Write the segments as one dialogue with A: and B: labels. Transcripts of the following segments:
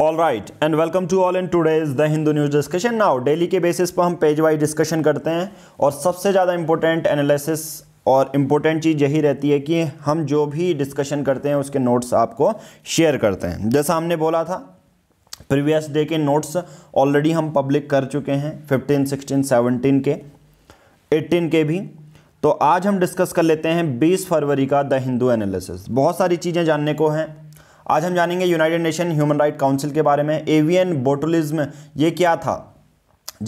A: All right and welcome to all in today's the Hindu news discussion now daily के basis पर हम page wise discussion करते हैं और सबसे ज़्यादा इंपॉर्टेंट एनालिसिस और इम्पोर्टेंट चीज़ यही रहती है कि हम जो भी डिस्कशन करते हैं उसके नोट्स आपको शेयर करते हैं जैसा हमने बोला था प्रीवियस डे के नोट्स ऑलरेडी हम पब्लिक कर चुके हैं फिफ्टीन सिक्सटीन सेवनटीन के एट्टीन के भी तो आज हम डिस्कस कर लेते हैं बीस फरवरी का द हिंदू एनालिसिस बहुत सारी चीज़ें जानने को हैं आज हम जानेंगे United nation human right Council के बारे में एवियन बोटुलिज्म ये क्या था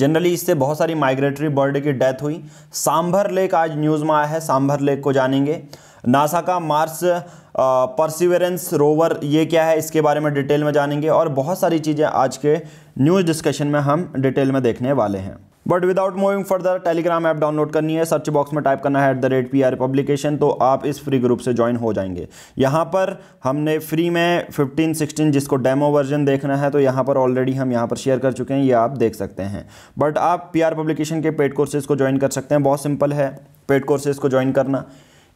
A: जनरली इससे बहुत सारी माइग्रेटरी बर्ड की डेथ हुई सांभर लेक आज न्यूज़ में आया है सांभर लेक को जानेंगे नासा का मार्स परसिवेरेंस रोवर ये क्या है इसके बारे में डिटेल में जानेंगे और बहुत सारी चीज़ें आज के न्यूज़ डिस्कशन में हम डिटेल में देखने वाले हैं but without moving further Telegram app download करनी है सर्च बॉक्स में टाइप करना है at the rate P R publication तो आप इस फ्री ग्रुप से ज्वाइन हो जाएंगे यहाँ पर हमने फ्री में 15 16 जिसको डेमो वर्जन देखना है तो यहाँ पर ऑलरेडी हम यहाँ पर शेयर कर चुके हैं ये आप देख सकते हैं बट आप पी आर पब्लिकेशन के पेड कोर्सेज को ज्वाइन कर सकते हैं बहुत सिंपल है पेड कोर्सेज को ज्वाइन करना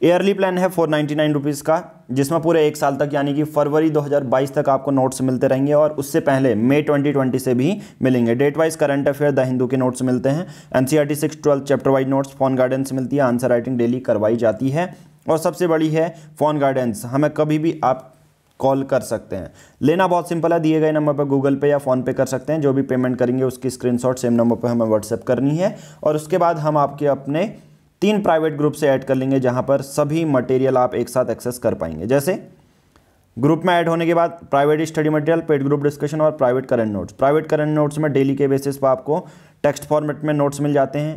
A: ईयरली प्लान है फोर नाइन्टी नाइन रुपीज़ का जिसमें पूरे एक साल तक यानी कि फरवरी 2022 तक आपको नोट्स मिलते रहेंगे और उससे पहले मई 2020 से भी मिलेंगे date wise current affair the Hindu के नोट्स मिलते हैं N C R T six twelfth chapter wise notes फोन गार्डेंस मिलती है आंसर राइटिंग डेली करवाई जाती है और सबसे बड़ी है फोन गार्डेंस हमें कभी भी आप कॉल कर सकते हैं लेना बहुत सिंपल है दिए गए नंबर पर गूगल पे या फ़ोन पे कर सकते हैं जो भी पेमेंट करेंगे उसकी स्क्रीनशॉट सेम नंबर पर हमें व्हाट्सएप करनी है और उसके बाद हम आपके अपने तीन प्राइवेट ग्रुप से ऐड कर लेंगे जहाँ पर सभी मटेरियल आप एक साथ एक्सेस कर पाएंगे जैसे ग्रुप में ऐड होने के बाद private study material paid group discussion और private current notes private current notes में डेली के बेसिस पर आपको टेक्स्ट फॉर्मेट में नोट्स मिल जाते हैं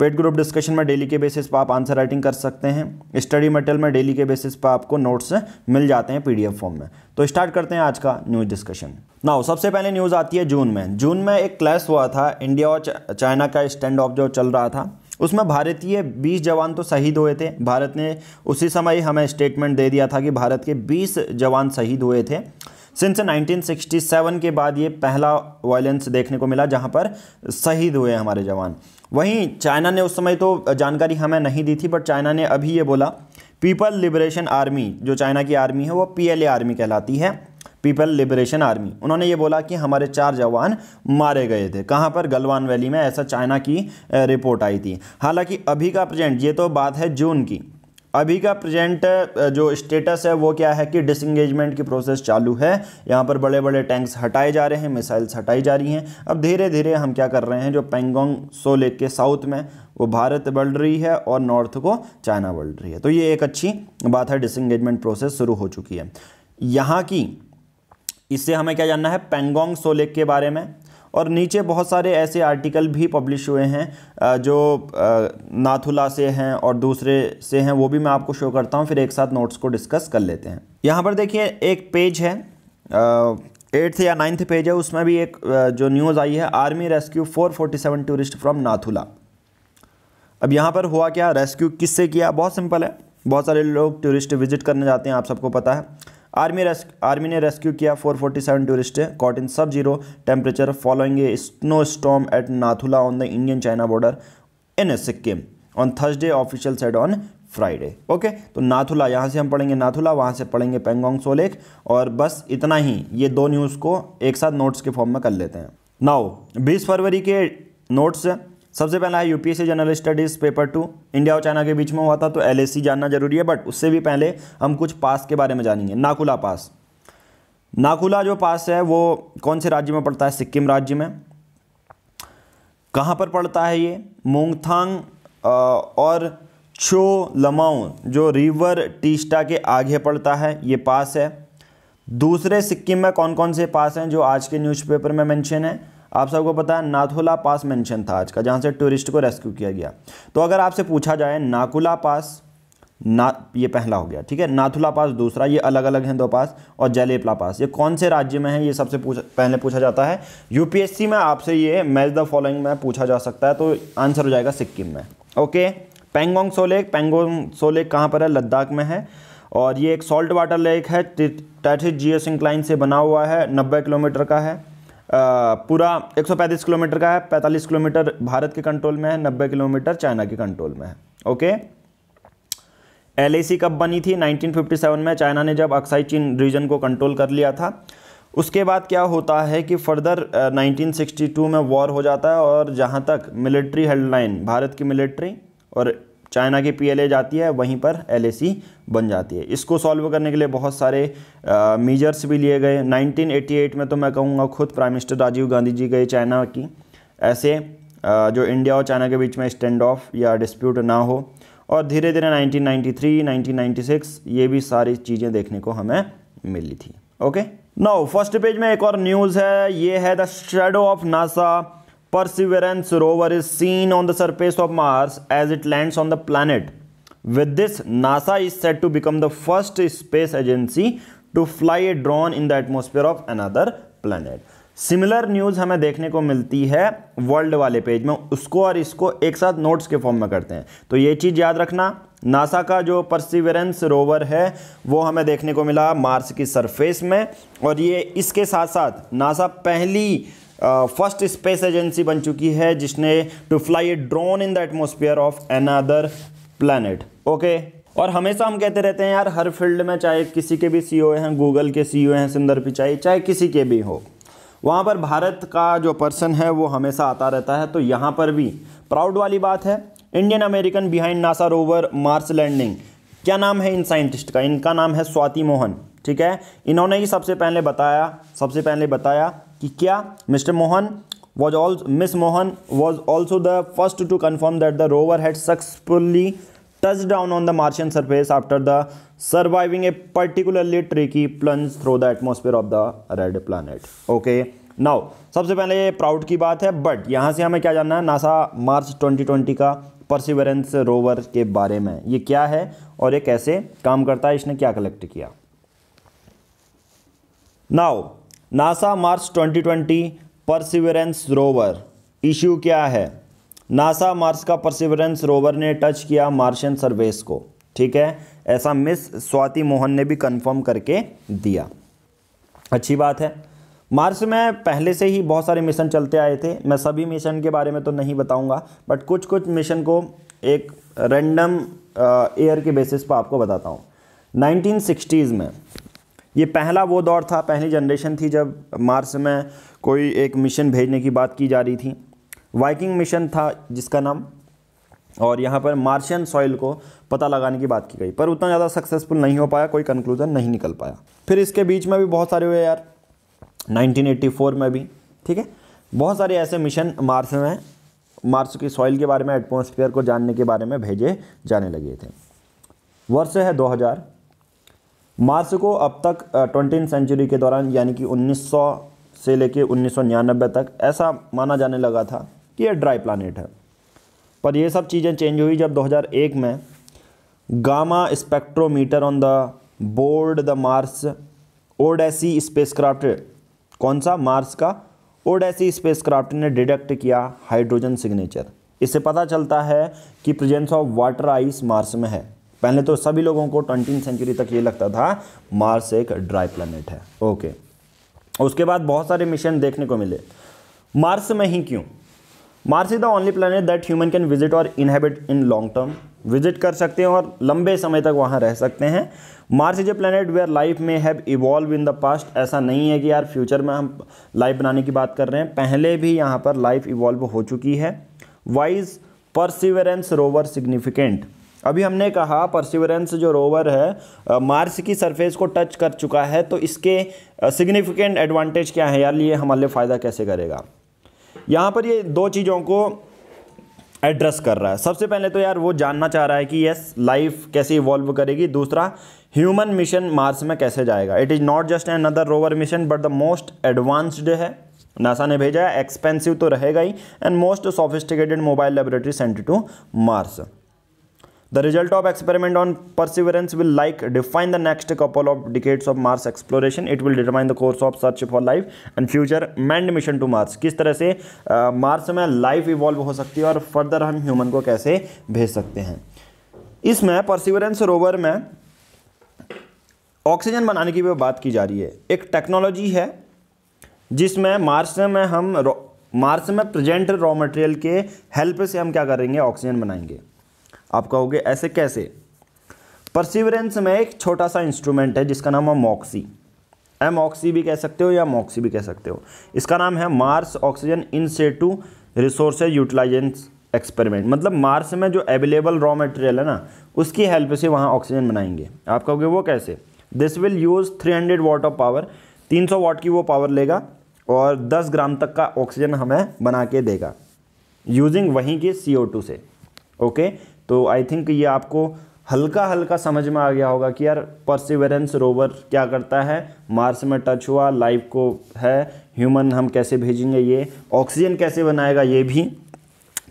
A: पेड ग्रुप डिस्कशन में डेली के बेसिस पर आप आंसर राइटिंग कर सकते हैं स्टडी मटेरियल में डेली के बेसिस पर आपको नोट्स मिल जाते हैं पीडीएफ फॉर्म में तो स्टार्ट करते हैं आज का न्यूज़ डिस्कशन नाउ सबसे पहले न्यूज़ आती है जून में जून में एक क्लैश हुआ था इंडिया और चाइना का स्टैंड ऑफ जो चल रहा था उसमें भारतीय 20 जवान तो शहीद हुए थे भारत ने उसी समय हमें स्टेटमेंट दे दिया था कि भारत के 20 जवान शहीद हुए थे सिंस 1967 के बाद ये पहला वायलेंस देखने को मिला जहाँ पर शहीद हुए हमारे जवान वहीं चाइना ने उस समय तो जानकारी हमें नहीं दी थी बट चाइना ने अभी ये बोला पीपल लिबरेशन आर्मी जो चाइना की आर्मी है वो पी आर्मी कहलाती है पीपल लिबरेशन आर्मी उन्होंने ये बोला कि हमारे चार जवान मारे गए थे कहाँ पर गलवान वैली में ऐसा चाइना की रिपोर्ट आई थी हालांकि अभी का प्रेजेंट ये तो बात है जून की अभी का प्रेजेंट जो स्टेटस है वो क्या है कि डिसंगेजमेंट की प्रोसेस चालू है यहाँ पर बड़े बड़े टैंक्स हटाए जा रहे हैं मिसाइल्स हटाई जा रही हैं अब धीरे धीरे हम क्या कर रहे हैं जो पेंगोंग सो लेक के साउथ में वो भारत बढ़ रही है और नॉर्थ को चाइना बढ़ रही है तो ये एक अच्छी बात है डिसंगेजमेंट प्रोसेस शुरू हो चुकी है यहाँ की इससे हमें क्या जानना है पेंगोंग सोलेक के बारे में और नीचे बहुत सारे ऐसे आर्टिकल भी पब्लिश हुए हैं जो नाथुला से हैं और दूसरे से हैं वो भी मैं आपको शो करता हूँ फिर एक साथ नोट्स को डिस्कस कर लेते हैं यहाँ पर देखिए एक पेज है एट्थ या नाइन्थ पेज है उसमें भी एक जो न्यूज़ आई है army rescue 447 tourist from Nathula अब यहाँ पर हुआ क्या रेस्क्यू किससे किया बहुत सिंपल है बहुत सारे लोग टूरिस्ट विजिट करने जाते हैं आप सबको पता है आर्मी रेस्क आर्मी ने रेस्क्यू किया 447 tourist caught in sub zero temperature following a snow storm at Nathula on the Indian China border in Sikkim on Thursday official said on Friday okay तो नाथुला यहाँ से हम पढ़ेंगे नाथुला वहाँ से पढ़ेंगे पेंगोंग सोलेख और बस इतना ही ये दो न्यूज़ को एक साथ नोट्स के फॉर्म में कर लेते हैं नाउ बीस फरवरी के नोट्स सबसे पहला है UPSC general studies paper two India और चाइना के बीच में हुआ था तो एल जानना जरूरी है बट उससे भी पहले हम कुछ पास के बारे में जानेंगे नाकुला पास नाकुला जो पास है वो कौन से राज्य में पड़ता है सिक्किम राज्य में कहाँ पर पड़ता है ये मोंगथांग और छो लमाऊ जो रिवर टीस्टा के आगे पड़ता है ये पास है दूसरे सिक्किम में कौन कौन से पास हैं जो आज के न्यूज़पेपर में मेंशन है आप सबको पता है नाथुला पास मेंशन था आज का जहाँ से टूरिस्ट को रेस्क्यू किया गया तो अगर आपसे पूछा जाए नाकुला पास ना ये पहला हो गया ठीक है नाथुला पास दूसरा ये अलग अलग हैं दो पास और जलेपला पास ये कौन से राज्य में है ये सबसे पूछ पहले पूछा जाता है यूपीएससी में आपसे ये मैच द फॉलोइंग में पूछा जा सकता है तो आंसर हो जाएगा सिक्किम में okay Pangong Tso lake Pangong Tso lake कहाँ पर है लद्दाख में है और ये एक सॉल्ट वाटर लेक है टैथिस जियो सिंक्लाइन से बना हुआ है नब्बे किलोमीटर का है पूरा 135 किलोमीटर का है 45 किलोमीटर भारत के कंट्रोल में है 90 किलोमीटर चाइना के कंट्रोल में है ओके एल कब बनी थी 1957 में चाइना ने जब अक्साई चीन रीजन को कंट्रोल कर लिया था उसके बाद क्या होता है कि फर्दर 1962 में वॉर हो जाता है और जहाँ तक मिलिट्री हेडलाइन भारत की मिलिट्री और चाइना की पीएलए जाती है वहीं पर एलएसी बन जाती है इसको सॉल्व करने के लिए बहुत सारे मीजर्स भी लिए गए 1988 में तो मैं कहूँगा खुद प्राइम मिनिस्टर राजीव गांधी जी गए चाइना की ऐसे आ, जो इंडिया और चाइना के बीच में स्टैंड ऑफ या डिस्प्यूट ना हो और धीरे धीरे 1993, 1996 ये भी सारी चीज़ें देखने को हमें मिली थी ओके नाउ फर्स्ट पेज में एक और न्यूज़ है ये है the shadow of NASA Perseverance rover is seen on the surface of Mars as it lands on the planet. With this, NASA is said to become the first space agency to fly a drone in the atmosphere of another planet. Similar news हमें देखने को मिलती है world वाले page में उसको और इसको एक साथ नोट्स के फॉर्म में करते हैं तो ये चीज़ याद रखना नासा का जो परसिवरेंस रोवर है वो हमें देखने को मिला मार्स की सरफेस में और ये इसके साथ साथ नासा पहली फर्स्ट स्पेस एजेंसी बन चुकी है जिसने to fly a drone in the atmosphere of another planet okay और हमेशा हम कहते रहते हैं यार हर फील्ड में चाहे किसी के भी सीईओ e हैं गूगल के सीईओ e हैं सुंदर पिचाई चाहे किसी के भी हो वहाँ पर भारत का जो पर्सन है वो हमेशा आता रहता है तो यहाँ पर भी प्राउड वाली बात है Indian American behind NASA rover Mars landing क्या नाम है इन साइंटिस्ट का इनका नाम है स्वाति मोहन ठीक है इन्होंने ही सबसे पहले बताया सबसे पहले बताया कि क्या mister Mohan was all miss Mohan was also the first to confirm that the rover had successfully touch down on the Martian surface after the surviving a particularly tricky plunge through the atmosphere of the red planet okay now सबसे पहले ये proud की बात है but यहाँ से हमें क्या जानना है नासा मार्च 2020 का परसिवरेंस रोवर के बारे में ये क्या है और ये कैसे काम करता है इसने क्या कलेक्ट किया now NASA Mars 2020 Perseverance rover issue क्या है नासा मार्स का परसिवरेंस रोवर ने टच किया मार्शियन सर्वेस को ठीक है ऐसा मिस स्वाति मोहन ने भी कंफर्म करके दिया अच्छी बात है मार्स में पहले से ही बहुत सारे मिशन चलते आए थे मैं सभी मिशन के बारे में तो नहीं बताऊंगा बट कुछ कुछ मिशन को एक रैंडम एयर के बेसिस पर आपको बताता हूँ 1960s में ये पहला वो दौर था पहली जनरेशन थी जब मार्स में कोई एक मिशन भेजने की बात की जा रही थी वाइकिंग मिशन था जिसका नाम और यहाँ पर मार्शियन सॉइल को पता लगाने की बात की गई पर उतना ज़्यादा सक्सेसफुल नहीं हो पाया कोई कंक्लूजन नहीं निकल पाया फिर इसके बीच में भी बहुत सारे हुए यार 1984 में भी ठीक है बहुत सारे ऐसे मिशन मार्स में मार्स की सॉइल के बारे में एटमोसफियर को जानने के बारे में भेजे जाने लगे थे वर्ष है दो मार्स को अब तक ट्वेंटी सेंचुरी के दौरान यानी कि 1900 से लेकर 1999 तक ऐसा माना जाने लगा था कि यह ड्राई प्लानट है पर यह सब चीज़ें चेंज हुई जब 2001 में gamma spectrometer on the board the Mars Odyssey spacecraft कौन सा मार्स का ओडेसी स्पेसक्राफ्ट ने डिटेक्ट किया हाइड्रोजन सिग्नेचर इससे पता चलता है कि presence of water ice Mars में है पहले तो सभी लोगों को ट्वेंटी सेंचुरी तक ये लगता था मार्स एक ड्राई प्लानट है ओके उसके बाद बहुत सारे मिशन देखने को मिले मार्स में ही क्यों Mars is the only planet that human can visit और inhabit in long term visit कर सकते हैं और लंबे समय तक वहाँ रह सकते हैं Mars is a planet where life may have evolve in the past ऐसा नहीं है कि यार फ्यूचर में हम लाइफ बनाने की बात कर रहे हैं पहले भी यहाँ पर लाइफ इवॉल्व हो चुकी है वाइज परसिवरेंस रोवर सिग्निफिकेंट अभी हमने कहा परसिवरेंस जो रोवर है मार्स की सरफेस को टच कर चुका है तो इसके सिग्निफिकेंट एडवांटेज क्या है यार ये हमारे लिए फ़ायदा कैसे करेगा यहाँ पर ये दो चीज़ों को एड्रेस कर रहा है सबसे पहले तो यार वो जानना चाह रहा है कि यस लाइफ कैसे इवॉल्व करेगी दूसरा ह्यूमन मिशन मार्स में कैसे जाएगा it is not just another rover mission but the most advanced है नासा ने भेजा है एक्सपेंसिव तो रहेगा ही and most sophisticated mobile laboratory center to Mars the result of experiment on Perseverance will like define the next couple of decades of Mars exploration it will determine the course of search for life and future manned mission to Mars किस तरह से Mars में life evolve हो सकती है और further हम human को कैसे भेज सकते हैं इसमें परसिवरेंस रोवर में ऑक्सीजन बनाने की भी बात की जा रही है एक टेक्नोलॉजी है जिसमें मार्स में हम मार्स में प्रेजेंट रॉ मटेरियल के हेल्प से हम क्या करेंगे ऑक्सीजन बनाएंगे आप कहोगे ऐसे कैसे परसिवरेंस में एक छोटा सा इंस्ट्रूमेंट है जिसका नाम है मॉक्सी एम ऑक्सी भी कह सकते हो या मॉक्सी भी कह सकते हो इसका नाम है Mars oxygen in situ resources utilization experiment मतलब मार्स में जो अवेलेबल रॉ मटेरियल है ना उसकी हेल्प से वहाँ ऑक्सीजन बनाएंगे आप कहोगे वो कैसे this will use 300 hundred watt of power 300 watt की वो पावर लेगा और 10 ग्राम तक का ऑक्सीजन हमें बना के देगा यूजिंग वहीं के सी से ओके तो आई थिंक ये आपको हल्का हल्का समझ में आ गया होगा कि यार परसिवरेंस रोवर क्या करता है मार्स में टच हुआ लाइफ को है ह्यूमन हम कैसे भेजेंगे ये ऑक्सीजन कैसे बनाएगा ये भी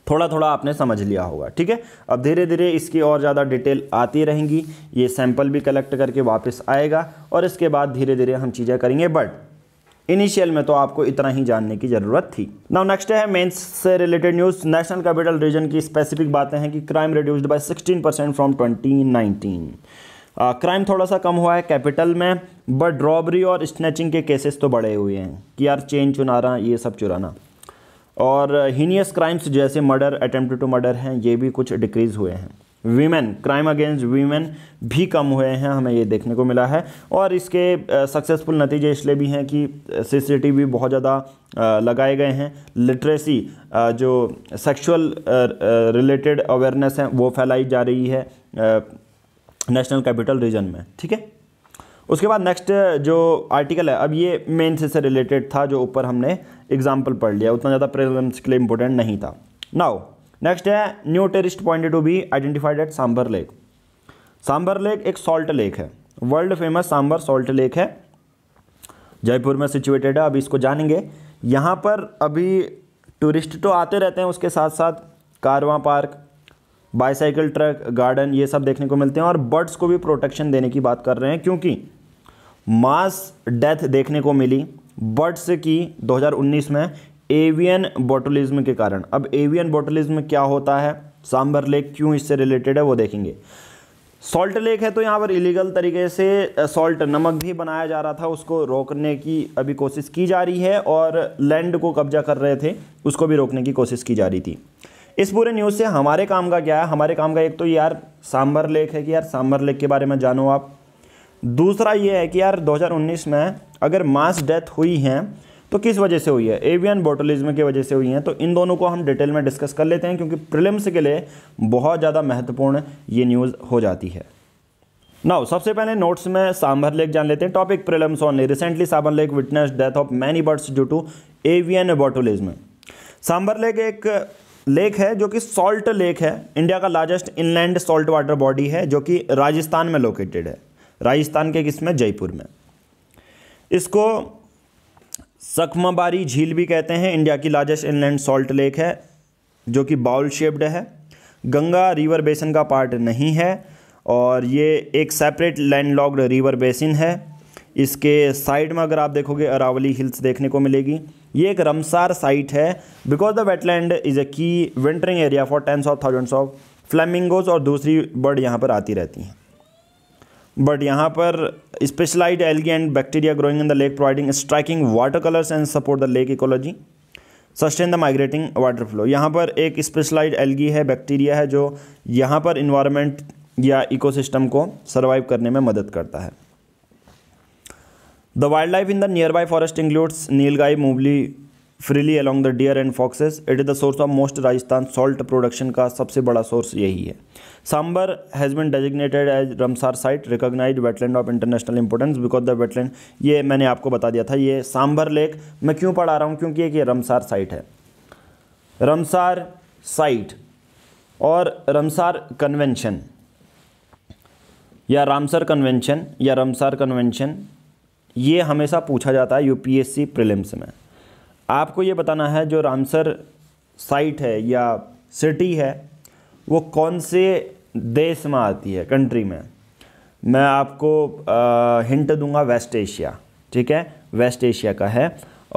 A: थोड़ा थोड़ा आपने समझ लिया होगा ठीक है अब धीरे धीरे इसकी और ज़्यादा डिटेल आती रहेंगी ये सैंपल भी कलेक्ट करके वापस आएगा और इसके बाद धीरे धीरे हम चीज़ें करेंगे बट इनिशियल में तो आपको इतना ही जानने की ज़रूरत थी नाउ नेक्स्ट है मेंस से related news national capital region की स्पेसिफिक बातें हैं कि crime reduced by 16 percent from 2019 crime uh, थोड़ा सा कम हुआ है कैपिटल में बट ड्रॉबरी और स्नैचिंग के केसेस तो बढ़े हुए हैं कि यार चेन रहा ये सब चुराना और हीनियस uh, क्राइम्स जैसे मर्डर अटैम्प्ट टू मर्डर हैं ये भी कुछ डिक्रीज़ हुए हैं वीमेन क्राइम अगेंस्ट वीमेन भी कम हुए हैं हमें ये देखने को मिला है और इसके सक्सेसफुल नतीजे इसलिए भी हैं कि सीसीटीवी बहुत ज़्यादा लगाए गए हैं लिटरेसी जो सेक्सुअल रिलेटेड अवेयरनेस है वो फैलाई जा रही है नेशनल कैपिटल रीजन में ठीक है उसके बाद नेक्स्ट जो आर्टिकल है अब ये मेन से रिलेटेड था जो ऊपर हमने एग्जाम्पल पढ़ लिया उतना ज़्यादा प्रेजेंस के लिए इम्पोर्टेंट नहीं था नाउ नेक्स्ट है new tourist point to be identified at Sambhar lake Sambhar lake एक सॉल्ट लेक है world famous Sambhar salt lake है जयपुर में सिचुएटेड है अभी इसको जानेंगे यहाँ पर अभी टूरिस्ट तो आते रहते हैं उसके साथ साथ कारवा पार्क बाईसाइकिल ट्रक गार्डन ये सब देखने को मिलते हैं और बर्ड्स को भी प्रोटेक्शन देने की बात कर रहे हैं क्योंकि मास डेथ देखने को मिली बर्ड्स की 2019 में एवियन बोटलिज्म के कारण अब एवियन बोटलिज्म क्या होता है सांभर लेक क्यों इससे रिलेटेड है वो देखेंगे सॉल्ट लेक है तो यहाँ पर इलीगल तरीके से सॉल्ट नमक भी बनाया जा रहा था उसको रोकने की अभी कोशिश की जा रही है और लैंड को कब्जा कर रहे थे उसको भी रोकने की कोशिश की जा रही थी इस पूरे न्यूज़ से हमारे काम का क्या है हमारे काम का एक तो यार सांबर लेक है कि यार सांबर लेक के बारे में जानो आप दूसरा ये है कि यार दो में अगर मास डेथ हुई हैं तो किस वजह से हुई है एवियन बोटलिज्म की वजह से हुई है तो इन दोनों को हम डिटेल में डिस्कस कर लेते हैं क्योंकि प्रिलिम्स के लिए बहुत ज़्यादा महत्वपूर्ण ये न्यूज़ हो जाती है नाउ सबसे पहले नोट्स में सांभर लेक जान लेते हैं topic prelims only recently Sambhar lake witness death of many birds due to avian botulism Sambhar lake एक लेक है जो कि सॉल्ट लेक है इंडिया का largest inland salt water body है जो कि राजस्थान में लोकेटेड है राजस्थान के किस में जयपुर में इसको सकमाबारी झील भी कहते हैं इंडिया की लार्जेस्ट इनलैंड सॉल्ट लेक है जो कि बाउल शेप्ड है गंगा रिवर बेसिन का पार्ट नहीं है और ये एक सेपरेट लैंडलॉक्ड रिवर बेसिन है इसके साइड में अगर आप देखोगे अरावली हिल्स देखने को मिलेगी ये एक रमसार साइट है because the wetland is a key wintering area for tens of thousands of flamingos और दूसरी बर्ड यहाँ पर आती रहती हैं बट यहाँ पर specialised algae and bacteria growing in the lake providing striking water colours and support the lake ecology sustain the migrating water flow यहाँ पर एक स्पेशलाइड एल्गी है बैक्टीरिया है जो यहाँ पर इन्वायरमेंट या इकोसिस्टम को सर्वाइव करने में मदद करता है the wildlife in the nearby forest includes nilgai moving freely along the deer and foxes it is the source of most Rajasthan salt production का सबसे बड़ा सोर्स यही है Sambhar has been designated as Ramsar site recognise wetland of international importance because the wetland ये मैंने आपको बता दिया था ये सांबर लेक मैं क्यों पढ़ा रहा हूँ क्योंकि एक ये रमसार साइट है रमसार साइट और रमसार कन्वेंशन या रामसर कन्वेंशन या रमसार कन्वेंशन ये हमेशा पूछा जाता है यूपीएससी प्रीलिम्स में आपको ये बताना है जो रामसर साइट है या सिटी है वो कौन से देश में आती है कंट्री में मैं आपको आ, हिंट दूंगा वेस्ट एशिया ठीक है वेस्ट एशिया का है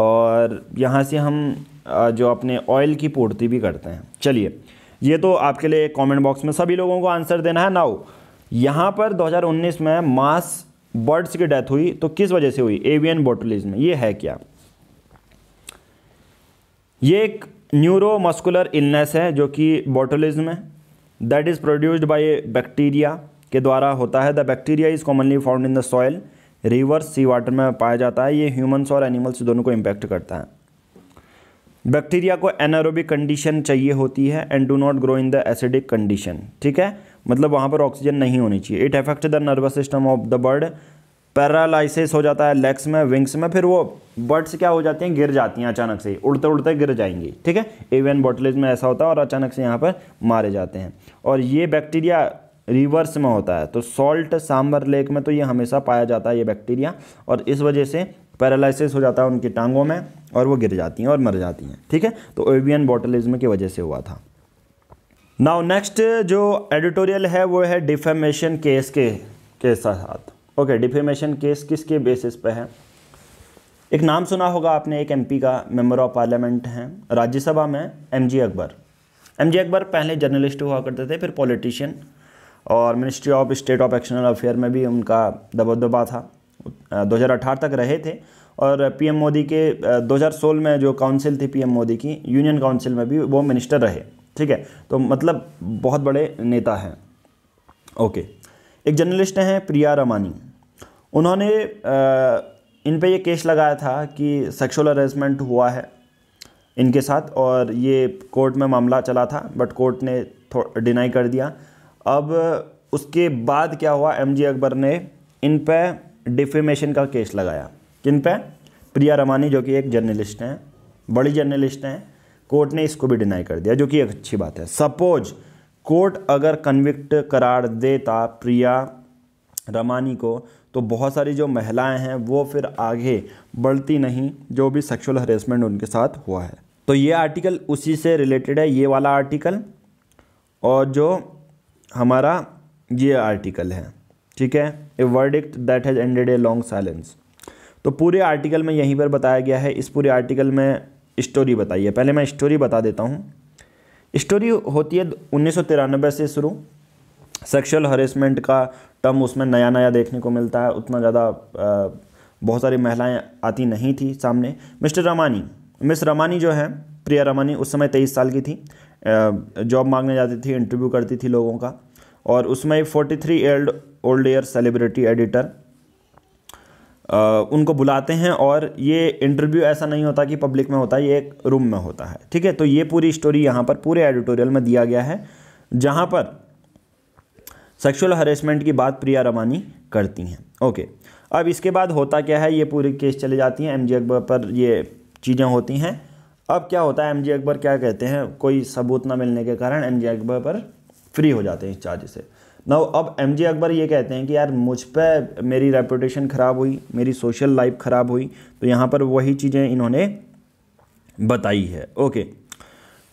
A: और यहाँ से हम आ, जो अपने ऑयल की पूर्ति भी करते हैं चलिए ये तो आपके लिए कमेंट बॉक्स में सभी लोगों को आंसर देना है नाउ यहाँ पर 2019 में मास बर्ड्स की डेथ हुई तो किस वजह से हुई एवियन बोटलिज्म ये है क्या ये एक न्यूरो मस्कुलर इलनेस है जो कि बोटोलिज्म है that is produced by bacteria के द्वारा होता है the bacteria is commonly found in the soil rivers sea water में पाया जाता है ये ह्यूमंस और एनिमल्स दोनों को इम्पैक्ट करता है बैक्टीरिया को एनारोबिक कंडीशन चाहिए होती है and do not grow in the acidic condition ठीक है मतलब वहाँ पर ऑक्सीजन नहीं होनी चाहिए it affect the nervous system of the bird paralysis हो जाता है लेग्स में विंग्स में फिर वो बर्ड्स क्या हो जाती हैं गिर जाती हैं अचानक से उड़ते उड़ते गिर जाएंगी ठीक है एवियन बॉटलेज में ऐसा होता है और अचानक से यहाँ पर मारे जाते हैं और ये बैक्टीरिया रिवर्स में होता है तो सॉल्ट सांबर लेक में तो ये हमेशा पाया जाता है ये बैक्टीरिया और इस वजह से पैरालिसिस हो जाता है उनकी टांगों में और वो गिर जाती हैं और मर जाती हैं ठीक है तो एवियन बॉटलिज्म की वजह से हुआ था नाउ नेक्स्ट जो एडिटोरियल है वो है डिफेमेशन केस के के साथ ओके डिफेमेशन केस किसके बेसिस पे है एक नाम सुना होगा आपने एक एमपी का मेंबर ऑफ पार्लियामेंट हैं राज्यसभा में एमजी अकबर एमजी अकबर पहले जर्नलिस्ट हुआ करते थे फिर पॉलिटिशियन और ministry of state of external affair में भी उनका दबदबा था 2018 तक रहे थे और पीएम मोदी के 2016 में जो काउंसिल थी पीएम मोदी की यूनियन काउंसिल में भी वो मिनिस्टर रहे ठीक है तो मतलब बहुत बड़े नेता हैं ओके एक जर्नलिस्ट हैं प्रिया रमानी उन्होंने इन पे ये केस लगाया था कि सेक्सुअल हरेसमेंट हुआ है इनके साथ और ये कोर्ट में मामला चला था बट कोर्ट ने डिनाई कर दिया अब उसके बाद क्या हुआ एम जी अकबर ने इन पर डिफेमेशन का केस लगाया किन पे प्रिया रमानी जो कि एक जर्नलिस्ट हैं बड़ी जर्नलिस्ट हैं कोर्ट ने इसको भी डिनाई कर दिया जो कि एक अच्छी बात है सपोज़ कोर्ट अगर कन्विक्ट करार देता प्रिया रमानी को तो बहुत सारी जो महिलाएं हैं वो फिर आगे बढ़ती नहीं जो भी सेक्सुअल हरेसमेंट उनके साथ हुआ है तो ये आर्टिकल उसी से रिलेटेड है ये वाला आर्टिकल और जो हमारा ये आर्टिकल है ठीक है a verdict that has ended a long silence तो पूरे आर्टिकल में यहीं पर बताया गया है इस पूरे आर्टिकल में स्टोरी बताइए पहले मैं स्टोरी बता देता हूँ स्टोरी होती है उन्नीस से शुरू सेक्सुअल हरेसमेंट का टर्म उसमें नया नया देखने को मिलता है उतना ज़्यादा बहुत सारी महिलाएं आती नहीं थी सामने मिस्टर रमानी मिस रमानी जो है प्रिया रमानी उस समय तेईस साल की थी जॉब मांगने जाती थी इंटरव्यू करती थी लोगों का और उसमें फोर्टी थ्री एल्ड ओल्ड ईयर सेलिब्रिटी एडिटर उनको बुलाते हैं और ये इंटरव्यू ऐसा नहीं होता कि पब्लिक में होता है ये एक रूम में होता है ठीक है तो ये पूरी स्टोरी यहाँ पर पूरे एडिटोरियल में दिया गया है जहाँ पर सेक्सुअल हरेसमेंट की बात प्रिया रवानी करती हैं ओके अब इसके बाद होता क्या है ये पूरी केस चले जाती हैं एम अकबर पर ये चीज़ें होती हैं अब क्या होता है एम अकबर क्या कहते हैं कोई सबूत ना मिलने के कारण एम अकबर पर फ्री हो जाते हैं इस चार्ज से ना अब एम जे अकबर ये कहते हैं कि यार मुझ पर मेरी रेपूटेशन ख़राब हुई मेरी सोशल लाइफ ख़राब हुई तो यहाँ पर वही चीज़ें इन्होंने बताई है ओके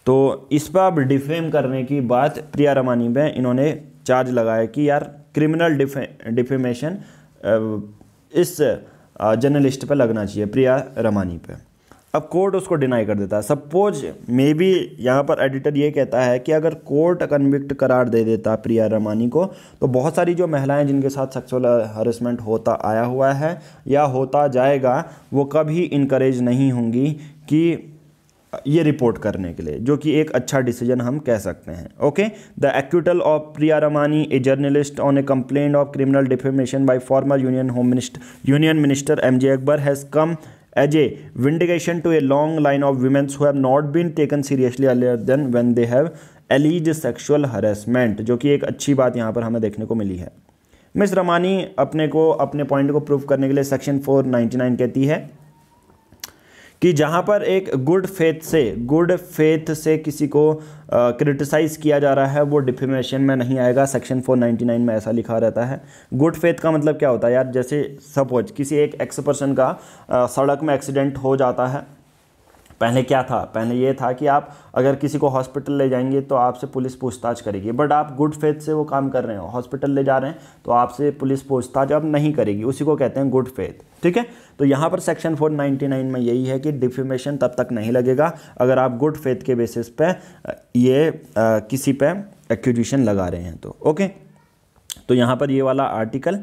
A: तो इस पर अब डिफेम करने की बात प्रिया रमानी में इन्होंने चार्ज लगाया कि यार क्रिमिनल डिफे डिफेमेशन इस जर्नलिस्ट पर लगना चाहिए प्रिया रमानी पर अब कोर्ट उसको डिनाई कर देता है सपोज मे बी यहाँ पर एडिटर ये कहता है कि अगर कोर्ट कन्विक्ट करार दे देता प्रिया रमानी को तो बहुत सारी जो महिलाएं जिनके साथ सेक्सुअल हरसमेंट होता आया हुआ है या होता जाएगा वो कभी इनक्रेज नहीं होंगी कि ये रिपोर्ट करने के लिए जो कि एक अच्छा डिसीजन हम कह सकते हैं okay the acquittal of Priya Ramani a journalist on a complaint of criminal defamation by former union home minister union minister M J Akbar has come as a vindication to a long line of womens who not been taken seriously earlier than when they have allege sexual harassment जो कि एक अच्छी बात यहाँ पर हमें देखने को मिली है मिस रमानी अपने को अपने पॉइंट को प्रूव करने के लिए सेक्शन फोर नाइनटी नाइन कहती है कि जहाँ पर एक गुड फेथ से गुड फेथ से किसी को क्रिटिसाइज़ किया जा रहा है वो डिफेमेशन में नहीं आएगा सेक्शन 499 में ऐसा लिखा रहता है गुड फेथ का मतलब क्या होता है यार जैसे सपोज किसी एक एक्स पर्सन का आ, सड़क में एक्सीडेंट हो जाता है पहले क्या था पहले ये था कि आप अगर किसी को हॉस्पिटल ले जाएंगे तो आपसे पुलिस पूछताछ करेगी बट आप गुड फेथ से वो काम कर रहे हो हॉस्पिटल ले जा रहे हैं तो आपसे पुलिस पूछताछ अब नहीं करेगी उसी को कहते हैं गुड फेथ ठीक है तो यहाँ पर सेक्शन 499 में यही है कि डिफिमेशन तब तक नहीं लगेगा अगर आप गुड फेथ के बेसिस पे ये आ, किसी पे एक्यूजिशन लगा रहे हैं तो ओके तो यहाँ पर ये वाला आर्टिकल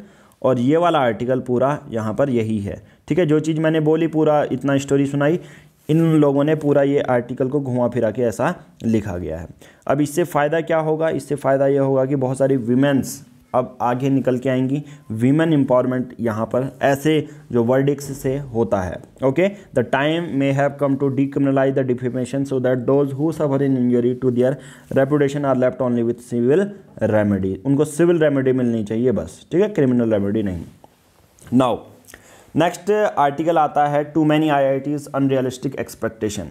A: और ये वाला आर्टिकल पूरा यहाँ पर यही है ठीक है जो चीज़ मैंने बोली पूरा इतना स्टोरी सुनाई इन लोगों ने पूरा ये आर्टिकल को घुमा फिरा के ऐसा लिखा गया है अब इससे फ़ायदा क्या होगा इससे फ़ायदा ये होगा कि बहुत सारी वीमेंस अब आगे निकल के आएंगी वीमेन एम्पावरमेंट यहाँ पर ऐसे जो वर्डिक्स से होता है okay the time may have come to decriminalise the defamation so that those who suffer in injury to their reputation are left only with civil remedy उनको सिविल रेमेडी मिलनी चाहिए बस ठीक है क्रिमिनल रेमेडी नहीं नाउ नेक्स्ट आर्टिकल uh, आता है too many IITs unrealistic expectation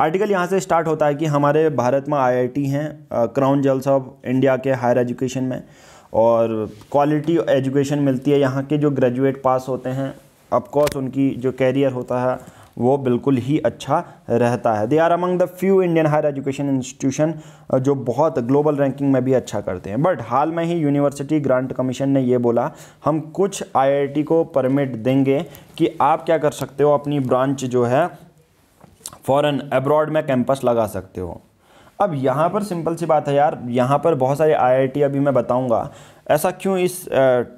A: article यहाँ से स्टार्ट होता है कि हमारे भारत में आईआईटी हैं क्राउन जल्स ऑफ इंडिया के हायर एजुकेशन में और क्वालिटी एजुकेशन मिलती है यहाँ के जो ग्रेजुएट पास होते हैं अफकोर्स उनकी जो कैरियर होता है वो बिल्कुल ही अच्छा रहता है they are among the few Indian higher education institution जो बहुत ग्लोबल रैंकिंग में भी अच्छा करते हैं बट हाल में ही यूनिवर्सिटी ग्रांट कमीशन ने ये बोला हम कुछ आईआईटी को परमिट देंगे कि आप क्या कर सकते हो अपनी ब्रांच जो है फॉरन एब्रॉड में कैंपस लगा सकते हो अब यहाँ पर सिंपल सी बात है यार यहाँ पर बहुत सारे आई अभी मैं बताऊँगा ऐसा क्यों इस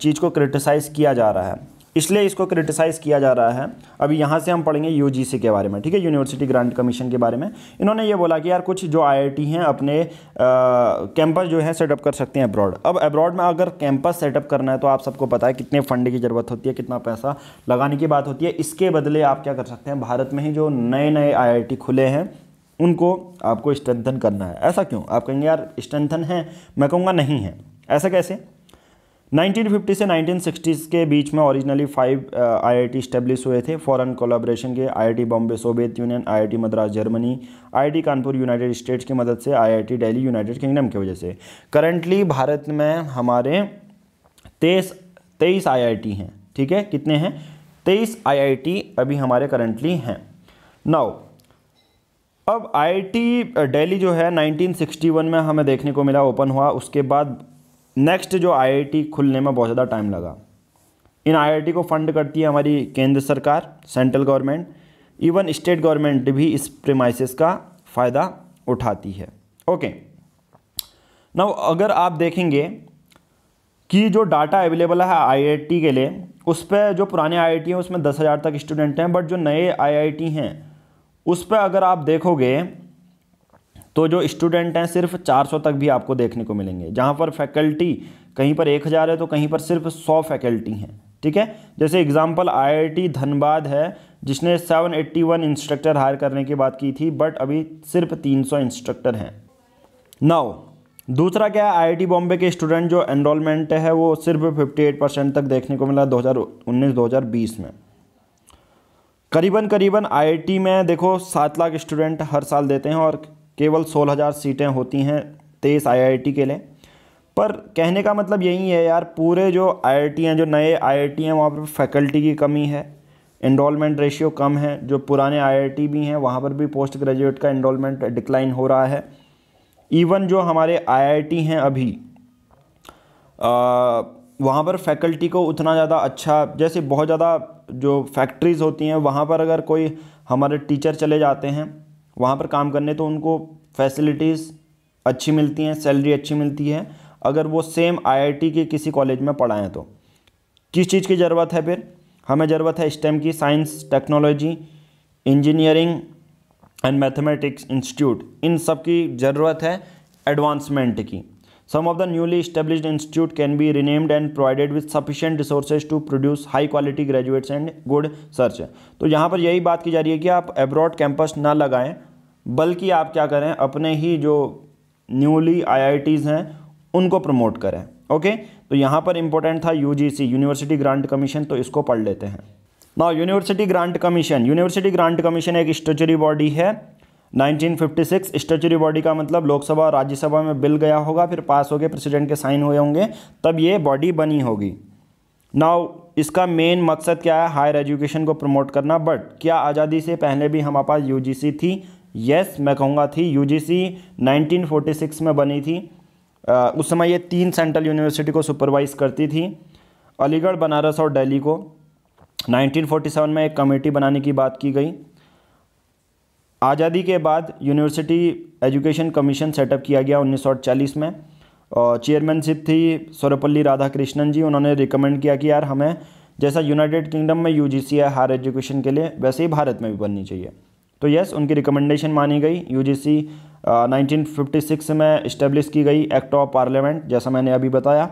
A: चीज़ को क्रिटिसाइज़ किया जा रहा है इसलिए इसको क्रिटिसाइज़ किया जा रहा है अभी यहाँ से हम पढ़ेंगे यू के बारे में ठीक है यूनिवर्सिटी ग्रांट कमीशन के बारे में इन्होंने ये बोला कि यार कुछ जो आई हैं अपने कैंपस जो है सेटअप कर सकते हैं अब्रॉड अब अब्रॉड में अगर कैंपस सेटअप करना है तो आप सबको पता है कितने फंड की ज़रूरत होती है कितना पैसा लगाने की बात होती है इसके बदले आप क्या कर सकते हैं भारत में ही जो नए नए आई खुले हैं उनको आपको स्ट्रेंथन करना है ऐसा क्यों आप कहेंगे यार स्ट्रेंथन है मैं कहूँगा नहीं है ऐसा कैसे 1950 से 1960s के बीच में ओरिजिनली फाइव आईआईटी स्टेब्लिश हुए थे फॉरेन कोलाब्रेशन के IIT Bombay Soviet Union IIT Madras Germany IIT Kanpur United States की मदद से आईआईटी दिल्ली यूनाइटेड किंगडम की वजह से करंटली भारत में हमारे तेईस तेईस आई हैं ठीक है कितने हैं तेईस आई अभी हमारे करंटली हैं नाउ अब आई आई uh, जो है 1961 में हमें देखने को मिला ओपन हुआ उसके बाद नेक्स्ट जो आईआईटी खुलने में बहुत ज़्यादा टाइम लगा इन आईआईटी को फंड करती है हमारी केंद्र सरकार central government even state government भी इस प्रेमाइसिस का फ़ायदा उठाती है ओके नाउ अगर आप देखेंगे कि जो डाटा अवेलेबल है आईआईटी के लिए उस पर जो पुराने आईआईटी हैं उसमें दस हज़ार तक स्टूडेंट हैं बट जो नए आईआईटी हैं उस पर अगर आप देखोगे तो जो स्टूडेंट हैं सिर्फ 400 तक भी आपको देखने को मिलेंगे जहाँ पर फैकल्टी कहीं पर 1000 है तो कहीं पर सिर्फ 100 फैकल्टी हैं ठीक है जैसे एग्जाम्पल आईआईटी धनबाद है जिसने 781 इंस्ट्रक्टर हायर करने की बात की थी बट अभी सिर्फ 300 इंस्ट्रक्टर हैं नाउ दूसरा क्या है आईआईटी बॉम्बे के स्टूडेंट जो एनरोलमेंट है वो सिर्फ 58 परसेंट तक देखने को मिला 2019-2020 में करीबन करीबन आईआईटी में देखो सात लाख स्टूडेंट हर साल देते हैं और केवल सोलह हज़ार सीटें होती हैं तेईस आईआईटी के लिए पर कहने का मतलब यही है यार पूरे जो आईआईटी हैं जो नए आईआईटी हैं वहाँ पर फैकल्टी की कमी है इनरोलमेंट रेशियो कम है जो पुराने आईआईटी भी हैं वहाँ पर भी पोस्ट ग्रेजुएट का इनरोलमेंट डिक्लाइन हो रहा है इवन जो हमारे आई हैं अभी आ, वहाँ पर फैकल्टी को उतना ज़्यादा अच्छा जैसे बहुत ज़्यादा जो फैक्ट्रीज़ होती हैं वहाँ पर अगर कोई हमारे टीचर चले जाते हैं वहाँ पर काम करने तो उनको फैसिलिटीज़ अच्छी मिलती हैं सैलरी अच्छी मिलती है अगर वो सेम आईआईटी के किसी कॉलेज में पढ़ाएँ तो किस चीज़ की ज़रूरत है फिर हमें ज़रूरत है स्टेम की science technology engineering and mathematics institute इन सब की ज़रूरत है एडवांसमेंट की some of the newly establish institute can be renamed and provided with sufficient resources to produce high quality graduates and good search तो यहाँ पर यही बात की जा रही है कि आप एब्रॉड कैंपस ना लगाएं बल्कि आप क्या करें अपने ही जो न्यूली आईआईटीज़ हैं उनको प्रमोट करें ओके तो यहाँ पर इम्पोर्टेंट था यूजीसी यूनिवर्सिटी ग्रांट कमीशन तो इसको पढ़ लेते हैं ना university grant commission university grant commission एक स्टेचुरी बॉडी है 1956 फिफ्टी बॉडी का मतलब लोकसभा और राज्यसभा में बिल गया होगा फिर पास हो गए प्रेसिडेंट के साइन हुए होंगे तब ये बॉडी बनी होगी नाउ इसका मेन मकसद क्या है हायर एजुकेशन को प्रमोट करना बट क्या आज़ादी से पहले भी हमारे पास यूजीसी थी यस मैं कहूँगा थी यू 1946 में बनी थी उस समय ये तीन सेंट्रल यूनिवर्सिटी को सुपरवाइज करती थी अलीगढ़ बनारस और दिल्ली को 1947 में एक कमेटी बनाने की बात की गई आज़ादी के बाद यूनिवर्सिटी एजुकेशन कमीशन सेटअप किया गया 1940 में और चेयरमैनशिप थी सर्वपल्ली राधाकृष्णन जी उन्होंने रिकमेंड किया कि यार हमें जैसा यूनाइटेड किंगडम में यूजीसी है हायर एजुकेशन के लिए वैसे ही भारत में भी बननी चाहिए तो यस उनकी रिकमेंडेशन मानी गई यूजीसी 1956 में इस्टेब्लिश की गई एक्ट ऑफ पार्लियामेंट जैसा मैंने अभी बताया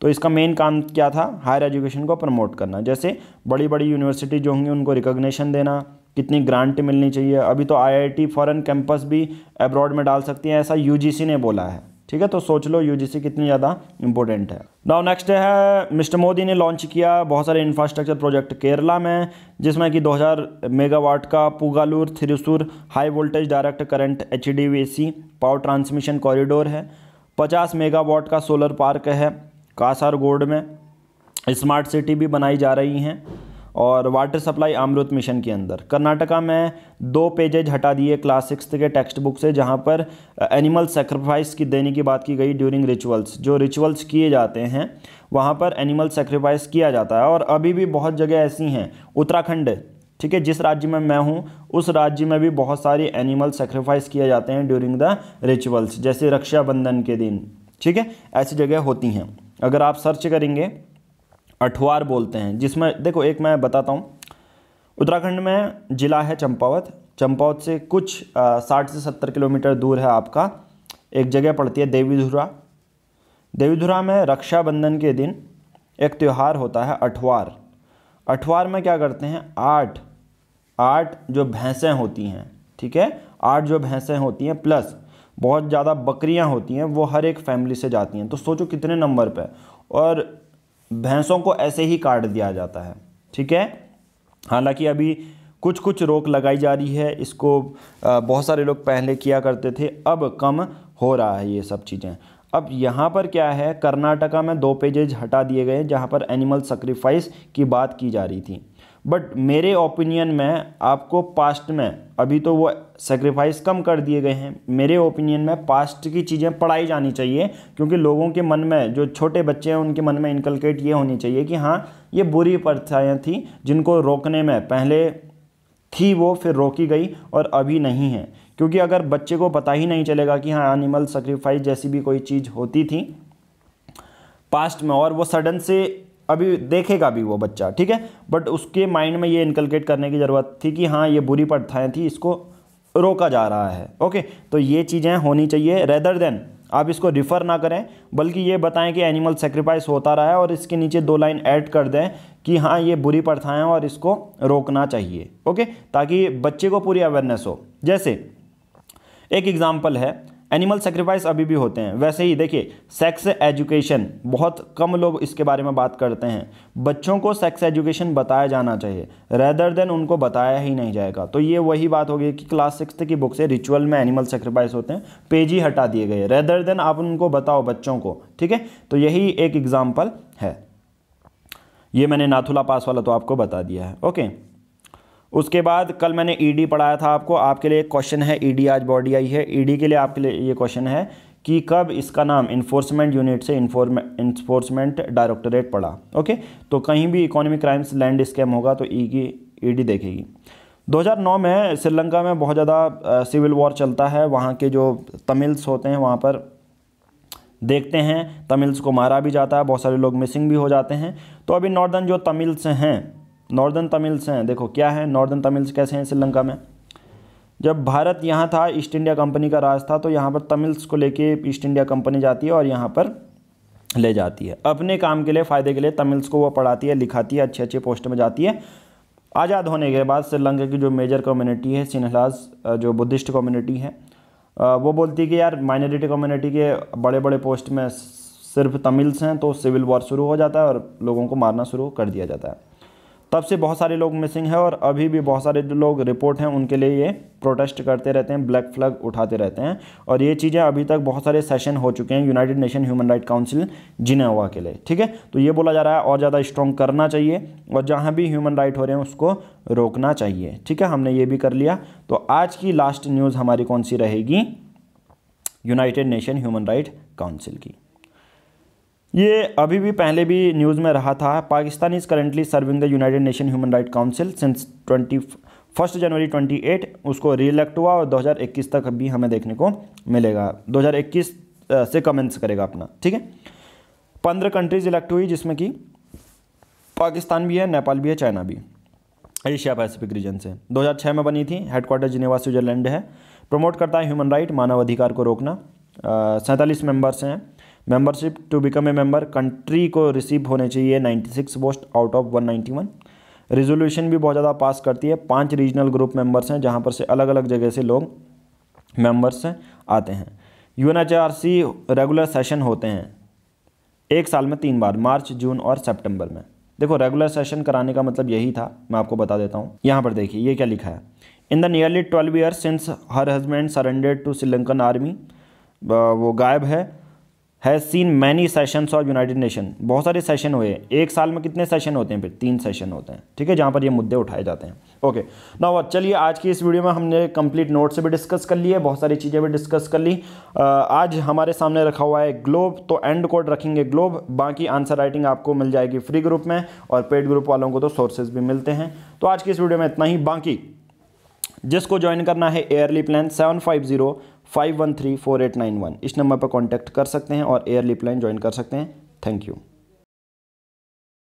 A: तो इसका मेन काम क्या था हायर एजुकेशन को प्रमोट करना जैसे बड़ी बड़ी यूनिवर्सिटी जो होंगी उनको रिकोगनीशन देना कितनी ग्रांट मिलनी चाहिए अभी तो आईआईटी फॉरेन कैंपस भी अब्रॉड में डाल सकती हैं ऐसा यूजीसी ने बोला है ठीक है तो सोच लो यूजीसी कितनी ज़्यादा इंपॉर्टेंट है नाउ नेक्स्ट है मिस्टर मोदी ने लॉन्च किया बहुत सारे इंफ्रास्ट्रक्चर प्रोजेक्ट केरला में जिसमें कि 2000 मेगावाट का Pugalur Thrissur high voltage direct current H power transmission corridor है पचास मेगावाट का सोलर पार्क है कासारगोड में स्मार्ट सिटी भी बनाई जा रही हैं और वाटर सप्लाई अमृत मिशन के अंदर कर्नाटका में दो पेजेज हटा दिए क्लास सिक्स के टेक्स्ट बुक से जहाँ पर एनिमल सेक्रीफाइस की देने की बात की गई ड्यूरिंग रिचुअल्स जो रिचुअल्स किए जाते हैं वहाँ पर एनिमल सेक्रीफाइस किया जाता है और अभी भी बहुत जगह ऐसी हैं उत्तराखंड ठीक है जिस राज्य में मैं हूँ उस राज्य में भी बहुत सारे एनिमल सेक्रीफाइस किए जाते हैं ड्यूरिंग द रिचुअल्स जैसे रक्षाबंधन के दिन ठीक है ऐसी जगह होती हैं अगर आप सर्च करेंगे अठवार बोलते हैं जिसमें देखो एक मैं बताता हूँ उत्तराखंड में ज़िला है चंपावत चंपावत से कुछ साठ से सत्तर किलोमीटर दूर है आपका एक जगह पड़ती है देवीधुरा देवीधुरा में रक्षाबंधन के दिन एक त्यौहार होता है अठवार अठवार में क्या करते हैं आठ आठ जो भैंसें होती हैं ठीक है आठ जो भैंसें होती हैं प्लस बहुत ज़्यादा बकरियां होती हैं वो हर एक फैमिली से जाती हैं तो सोचो कितने नंबर पे और भैंसों को ऐसे ही काट दिया जाता है ठीक है हालांकि अभी कुछ कुछ रोक लगाई जा रही है इसको बहुत सारे लोग पहले किया करते थे अब कम हो रहा है ये सब चीज़ें अब यहाँ पर क्या है कर्नाटका में दो पेजेज हटा दिए गए जहाँ पर एनिमल सेक्रीफाइस की बात की जा रही थी बट मेरे ओपिनियन में आपको पास्ट में अभी तो वो सेक्रीफाइस कम कर दिए गए हैं मेरे ओपिनियन में पास्ट की चीज़ें पढ़ाई जानी चाहिए क्योंकि लोगों के मन में जो छोटे बच्चे हैं उनके मन में इनकलकेट ये होनी चाहिए कि हाँ ये बुरी प्रथाएँ थी जिनको रोकने में पहले थी वो फिर रोकी गई और अभी नहीं है क्योंकि अगर बच्चे को पता ही नहीं चलेगा कि हाँ एनिमल सेक्रीफाइस जैसी भी कोई चीज़ होती थी पास्ट में और वो सडन से अभी देखेगा भी वो बच्चा ठीक है बट उसके माइंड में ये इनकलकेट करने की ज़रूरत थी कि हाँ ये बुरी प्रथाएँ थी इसको रोका जा रहा है ओके तो ये चीज़ें होनी चाहिए रेदर देन आप इसको रिफ़र ना करें बल्कि ये बताएं कि एनिमल सेक्रीफाइस होता रहा है और इसके नीचे दो लाइन ऐड कर दें कि हाँ ये बुरी प्रथाएं और इसको रोकना चाहिए ओके ताकि बच्चे को पूरी अवेयरनेस हो जैसे एक एग्ज़ाम्पल है एनिमल सेक्रीफाइस अभी भी होते हैं वैसे ही देखिए सेक्स एजुकेशन बहुत कम लोग इसके बारे में बात करते हैं बच्चों को सेक्स एजुकेशन बताया जाना चाहिए रेदर देन उनको बताया ही नहीं जाएगा तो ये वही बात होगी कि क्लास सिक्स की बुक से रिचुअल में एनिमल सेक्रीफाइस होते हैं पेज ही हटा दिए गए रेदर देन आप उनको बताओ बच्चों को ठीक है तो यही एक एग्जाम्पल है ये मैंने नाथुला पास वाला तो आपको बता दिया है ओके उसके बाद कल मैंने ईडी e पढ़ाया था आपको आपके लिए एक क्वेश्चन है ईडी e आज बॉडी आई है ईडी e के लिए आपके लिए ये क्वेश्चन है कि कब इसका नाम इन्फोर्समेंट यूनिट से इन्फोर्समेंट डायरेक्टोरेट पड़ा ओके तो कहीं भी इकोनॉमिक क्राइम्स लैंड स्कैम होगा तो ई की ईडी देखेगी 2009 में श्रीलंका में बहुत ज़्यादा सिविल वॉर चलता है वहाँ के जो तमिल्स होते हैं वहाँ पर देखते हैं तमिल्स को मारा भी जाता है बहुत सारे लोग मिसिंग भी हो जाते हैं तो अभी नॉर्दर्न जो तमिल्स हैं नॉर्दर्न तमिल्स हैं देखो क्या है नॉर्दर्न तमिल्स कैसे हैं श्रीलंका में जब भारत यहाँ था ईस्ट इंडिया कंपनी का राज था तो यहाँ पर तमिल्स को लेके ईस्ट इंडिया कंपनी जाती है और यहाँ पर ले जाती है अपने काम के लिए फ़ायदे के लिए तमिल्स को वो पढ़ाती है लिखाती है अच्छे अच्छे पोस्ट में जाती है आज़ाद होने के बाद श्रीलंका की जो मेजर कम्युनिटी है सिन्हलाज जो बुद्धिस्ट कम्युनिटी है वो बोलती है कि यार माइनॉरिटी कम्युनिटी के बड़े बड़े पोस्ट में सिर्फ तमिल्स हैं तो सिविल वॉर शुरू हो जाता है और लोगों को मारना शुरू कर दिया जाता है तब से बहुत सारे लोग मिसिंग है और अभी भी बहुत सारे लोग रिपोर्ट हैं उनके लिए ये प्रोटेस्ट करते रहते हैं ब्लैक फ्लैग उठाते रहते हैं और ये चीज़ें अभी तक बहुत सारे सेशन हो चुके हैं united nation human right council Geneva के लिए ठीक है तो ये बोला जा रहा है और ज़्यादा स्ट्रॉन्ग करना चाहिए और जहाँ भी ह्यूमन राइट हो रहे हैं उसको रोकना चाहिए ठीक है हमने ये भी कर लिया तो आज की लास्ट न्यूज़ हमारी कौन सी रहेगी united nation human right council की ये अभी भी पहले भी न्यूज़ में रहा था Pakistan is currently serving the united nation human right council since twenty first January 28 उसको रीइलेक्ट हुआ और 2021 तक भी हमें देखने को मिलेगा 2021 से कमेंस करेगा अपना ठीक है पंद्रह कंट्रीज इलेक्ट हुई जिसमें कि पाकिस्तान भी है नेपाल भी है चाइना भी एशिया पैसिफिक रीजन से 2006 में बनी थी हेडक्वार्टर जिनेवा स्विट्जरलैंड है प्रमोट करता है ह्यूमन राइट मानव अधिकार को रोकना सैंतालीस मेंबर्स हैं membership to become a member country को रिसीव होने चाहिए 96 पोस्ट आउट ऑफ 191 रेजोल्यूशन भी बहुत ज़्यादा पास करती है पांच रीजनल ग्रुप मेंबर्स हैं जहाँ पर से अलग अलग जगह से लोग मेंबर्स आते हैं यू रेगुलर सेशन होते हैं एक साल में तीन बार मार्च जून और सेप्टेम्बर में देखो रेगुलर सेशन कराने का मतलब यही था मैं आपको बता देता हूँ यहाँ पर देखिए ये क्या लिखा है in the nearly twelve year since her husband surrendered to Sri Lankan army वो गायब है has seen many sessions of united nation बहुत सारे सेशन हुए एक साल में कितने सेशन होते हैं फिर तीन सेशन होते हैं ठीक है जहाँ पर ये मुद्दे उठाए जाते हैं ओके ना चलिए आज की इस वीडियो में हमने कंप्लीट नोट से भी डिस्कस कर लिए बहुत सारी चीज़ें भी डिस्कस कर ली आज हमारे सामने रखा हुआ है ग्लोब तो एंड कोड रखेंगे ग्लोब बाकी आंसर राइटिंग आपको मिल जाएगी फ्री ग्रुप में और पेड ग्रुप वालों को तो सोर्सेज भी मिलते हैं तो आज की इस वीडियो में इतना ही बाकी जिसको ज्वाइन करना है early plan seven five zero five one three four eight nine one इस नंबर पर कॉन्टैक्ट कर सकते हैं और एयर लिपलाइन ज्वाइन कर सकते हैं थैंक यू